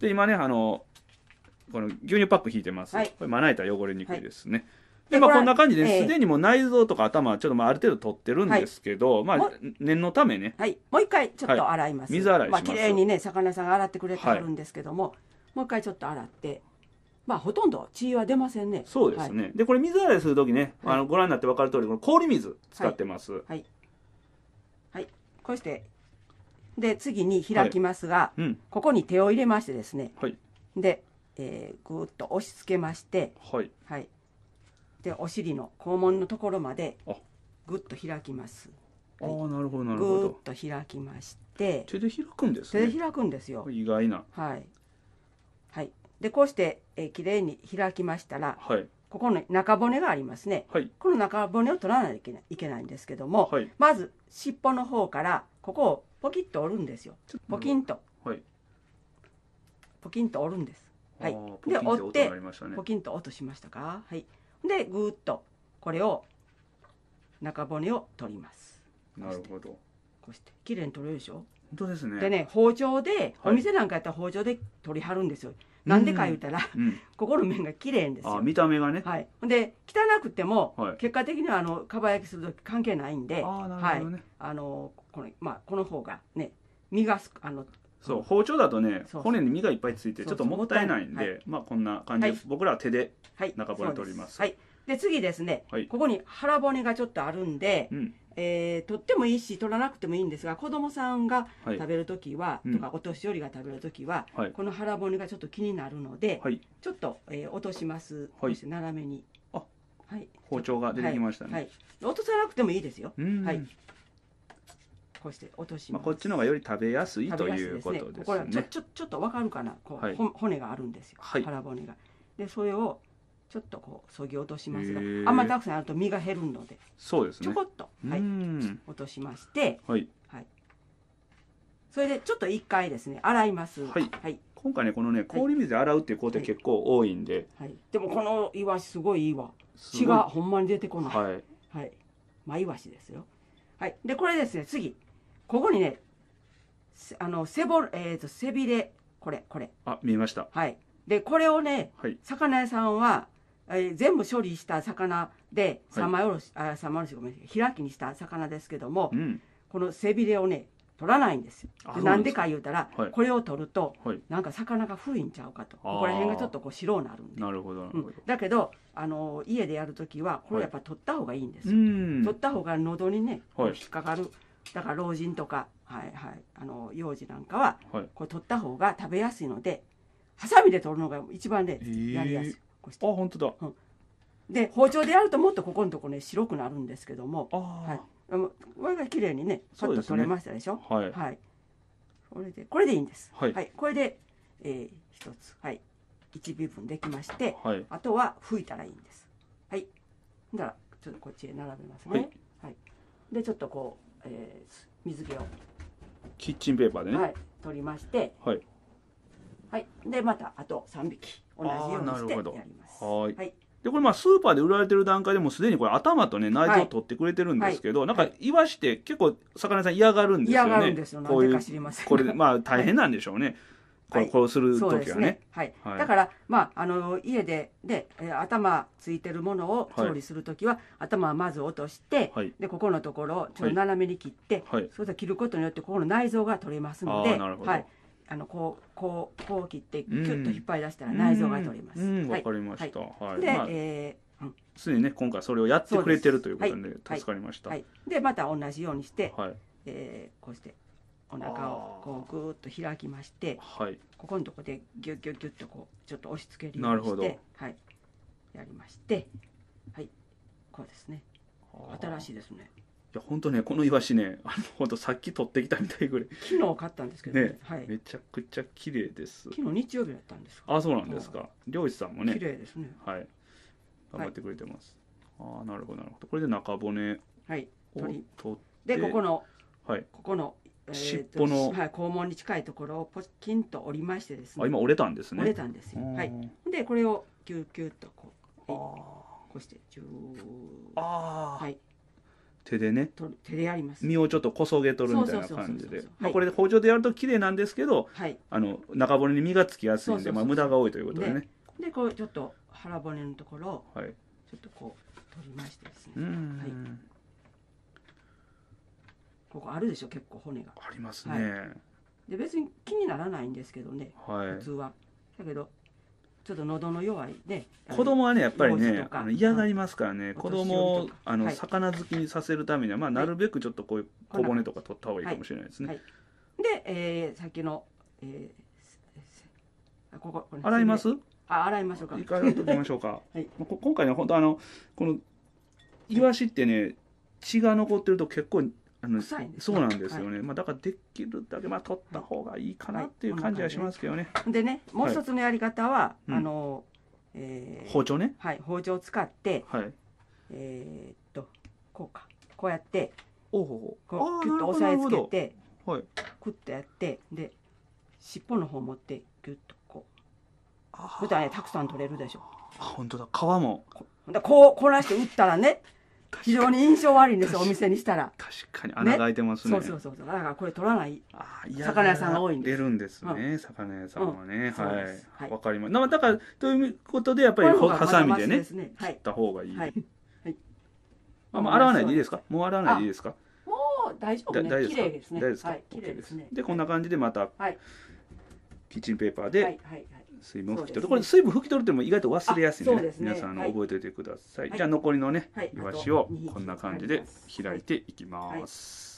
で、今ね、あの、この牛乳パック引いてます。はい、これまな板汚れにくいですね。はい、で、まあこんな感じで、すでにもう内臓とか頭、ちょっとまあある程度取ってるんですけど、はい、まあ念のためね。はい。もう一回ちょっと洗います。水洗いします。まあ綺麗にね、魚さんが洗ってくれてあるんですけども、もう一回ちょっと洗って。まあ、ほとんど血は出ませんね。そうですね。はい、で、これ水洗いするときね、あの、ご覧になって分かる通り、この氷水使ってます。はい。はい。はい、こうして、で次に開きますが、はいうん、ここに手を入れましてですね、はい、で、えー、ぐっと押し付けまして、はい、はい、でお尻の肛門のところまでぐっと開きます。ああなるほどなるほど。ぐっと開きまして手で開くんです、ね、手で開くんですよ。意外な。はいはいでこうして、えー、きれいに開きましたら、はい、ここの中骨がありますね、はい、この中骨を取らないといけないいけないんですけども、はい、まず尻尾の方からここをポキッと折るんですよポキンと、はい、ポキンと折るんですはいで折って、ね、ポキンと落としましたかはいでぐーっとこれを中骨を取りますなるほどこうして綺麗に取れるでしょ本当ですねでね包丁で、お店なんかやったら包丁で取りはるんですよなんでか言うたら、うん、ここの面が綺麗んですよ。見た目がね。はい。で、汚くても、はい、結果的にはあのかば焼きすると関係ないんで、ああなるほどね、はい。あのこのまあこの方がね、身がすあのそう包丁だとね骨に身がいっぱいついてちょっともったいないんで、はい、まあこんな感じです、はい、僕らは手で中骨取ります。はい。で次ですね、はい、ここに腹骨がちょっとあるんで、うん、えー、取ってもいいし取らなくてもいいんですが子供さんが食べる時は、はい、とかお年寄りが食べる時は、うん、この腹骨がちょっと気になるので、はい、ちょっと、えー、落とします、はい、斜めにあ、はい、包丁が出てきましたね、はい、落とさなくてもいいですよ、はい、こうして落としまあ、こっちの方がより食べやすい、ね、ということですねこれはちょちょちょっとわかるかなこう、骨があるんですよ、腹骨がでそれをちょっとこうそぎ落としますがあんまりたくさんあると身が減るのでそうですねちょこっと、はい、落としまして、はいはい、それでちょっと一回ですね洗います。はい、はい今回ねこのね氷水で洗うっていう工程結構多いんで、はい、はい、でもこのイワシすごいいいわ血がほんまに出てこないはい、はい、まあイワシですよはいでこれですね次ここにねあの背ぼえっ、ー、と背びれこれこれあ見えましたはいでこれをね、はい、魚屋さんはえー、全部処理した魚で三枚おろし、はい、あ三枚おろしごめんなさい開きにした魚ですけども、うん、この背びれをね取らないんですよ。なんでか言うたら、はい、これを取ると、はい、なんか魚が古いんちゃうかとここら辺がちょっとこう白になるんでなるほど、うん、だけど、あの家でやる時はこれやっぱ取った方がいいんですよ、取った方が喉にね、引っかかるだから老人とか、はいはい、あの幼児なんかは、これ取った方が食べやすいのでハサミで取るのが一番ね、やりやすい。こうしてあ本当だ、うん、で包丁でやるともっとここのとこね白くなるんですけどもはいこれが綺麗にねパッと取れましたでしょ、ね、はい、はい、これでこれでいいんです、はい、はい、これで、えー、一つはい1微分できまして、はい、あとは拭いたらいいんですはいだからちょっとこっちへ並べますね、はいでちょっとこう、えー、水気をキッチンペーパーでね、はい、取りまして、はい、はいでまたあと3匹同じようにしてやりますはいはいでこれまあスーパーで売られてる段階でもすでにこれ頭とね内臓を取ってくれてるんですけど、はい、なんかイワシって結構魚屋さん嫌がるんですよね。嫌がるんですよ。なぜか知りません。これまあ大変なんでしょうね。はい、こうこうする時はね。はい、ねはい、だからまああの家でで頭ついてるものを調理する時は、頭はまず落として、でここのところをちょっと斜めに切って、そうすると切ることによってここの内臓が取れますので、なるはい、あのこうこうこう切ってキュッと引っ張り出したら内臓が取れます。わ、はい、かりました。はい。で、まあ、えーすでにね今回それをやってくれてるということで助かりました、はいでまた同じようにして、はい、えー、こうしてお腹をこうぐーっと開きまして、はい、ここのとこでギュッギュッギュッとこうちょっと押し付けるようにしてはい、やりましてはいこうですね新しいですねいや本当ねこのイワシねあの本当さっき取ってきたみたいぐらい昨日買ったんですけどねね、はい、めちゃくちゃ綺麗です昨日日曜日だったんですかあそうなんですか漁師さんもね綺麗ですねはい頑張ってくれてます、はい、ああなるほどなるほどこれで中骨はい取ってでここの、はい、ここの尻尾の、はい、肛門に近いところをポキンと折りましてですねあ今折れたんですね折れたんですよはいでこれをキューキュッとこうこうしてジューああはい手でね手でやります身をちょっとこそげとるみたいな感じでこれで包丁でやると綺麗なんですけど、はい、あの中骨に身がつきやすいんで無駄が多いということでねでこうちょっと腹骨のところを、はい、ちょっとこう取りましてですね、はい、ここあるでしょ結構骨がありますね、はい、で別に気にならないんですけどね、はい、普通はだけどちょっと喉の弱いね子供はねやっぱりね嫌がりますからね、子供をあの、はい、魚好きにさせるためには、まあ、なるべくちょっとこういう小骨とか取った方がいいかもしれないですね、はいはい、で、えー、さっきの、えー、ここ洗いますあ洗いましょうか一回洗っときましょうか、はい、今回ね本当あのこのイワシってね血が残ってると結構あの臭いですそうなんですよね、はい、まあ、だからできるだけ、まあ、取った方がいいかなっていう感じはしますけどね、でねもう一つのやり方は、あの、えー、包丁ねはい包丁を使って、はい、えー、っとこうかこうやっておこうキュッと押さえつけてはい、クッとやってで尻尾の方持ってギュッとこう舞台ねたくさん取れるでしょあ本当だ皮もここうこらして打ったらね非常に印象悪いんですよお店にしたら確かに穴が開いてますねそうそうそうそうだからこれ取らない魚屋さんが多いんです出るんですね、うん、魚屋さんはね、うん、はいわ、はい、かりますだからということでやっぱりハサミでね切、ねはい、った方がいい、はい、まあ、もう洗わないでいいですかもう洗わないでいいですかもう大丈夫ね。綺麗ですね。大丈夫ですはい、ですね。でこんな感じでまた、はい、キッチンペーパーで水分を拭き取る、これ水分拭き取るっても意外と忘れやすいので,、ね皆さんの覚えておいてください、じゃあ残りのね、い、わしをこんな感じで開いていきます、